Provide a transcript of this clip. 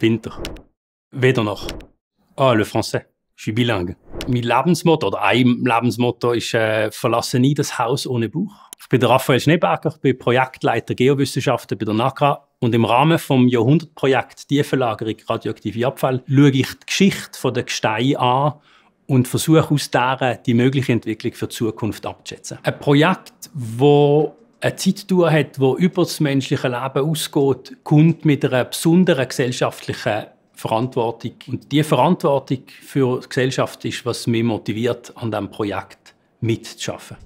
Winter. Weder noch. Ah, le français. Je suis bilingue. Mein Lebensmotto oder ein Lebensmotto ist, äh, verlasse nie das Haus ohne Buch. Ich bin Raphael Schneeberger, ich bin Projektleiter Geowissenschaften bei der NACRA und im Rahmen vom Jahrhundertprojekt Tiefenlagerung radioaktive Abfall schaue ich die Geschichte der Gesteine an und versuche aus deren die mögliche Entwicklung für die Zukunft abzuschätzen. Ein Projekt, das eine Zeit zu tun hat, die über das menschliche Leben ausgeht, kommt mit einer besonderen gesellschaftlichen Verantwortung. Und diese Verantwortung für die Gesellschaft ist, was mich motiviert, an diesem Projekt mitzuschaffen.